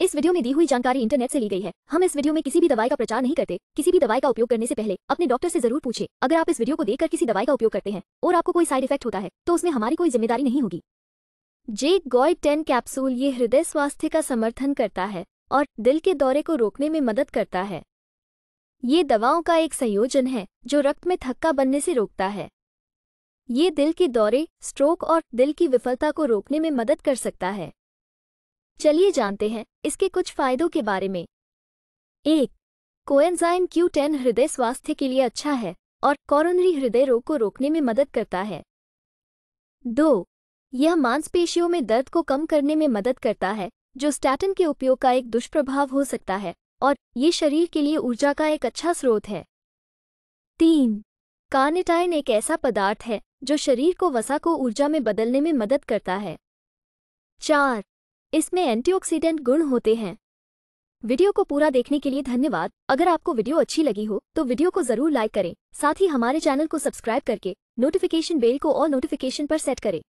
इस वीडियो में दी हुई जानकारी इंटरनेट से ली गई है हम इस वीडियो में किसी भी दवाई का प्रचार नहीं करते किसी भी दवाई का उपयोग करने से पहले अपने डॉक्टर से जरूर पूछे अगर आप इस वीडियो को देखकर किसी दवाई का उपयोग करते हैं और आपको कोई साइड इफेक्ट होता है तो उसमें हमारी कोई जिम्मेदारी नहीं होगी जे गॉय टेन कैप्सूल ये हृदय स्वास्थ्य का समर्थन करता है और दिल के दौरे को रोकने में मदद करता है ये दवाओं का एक संयोजन है जो रक्त में थक्का बनने से रोकता है ये दिल के दौरे स्ट्रोक और दिल की विफलता को रोकने में मदद कर सकता है चलिए जानते हैं इसके कुछ फायदों के बारे में एक कोएंजाइम क्यू टेन हृदय स्वास्थ्य के लिए अच्छा है और कॉरोनरी हृदय रोग को रोकने में मदद करता है दो यह मांसपेशियों में दर्द को कम करने में मदद करता है जो स्टैटिन के उपयोग का एक दुष्प्रभाव हो सकता है और ये शरीर के लिए ऊर्जा का एक अच्छा स्रोत है तीन कार्नेटाइन एक ऐसा पदार्थ है जो शरीर को वसा को ऊर्जा में बदलने में मदद करता है चार इसमें एंटीऑक्सीडेंट गुण होते हैं वीडियो को पूरा देखने के लिए धन्यवाद अगर आपको वीडियो अच्छी लगी हो तो वीडियो को जरूर लाइक करें साथ ही हमारे चैनल को सब्सक्राइब करके नोटिफिकेशन बेल को और नोटिफिकेशन पर सेट करें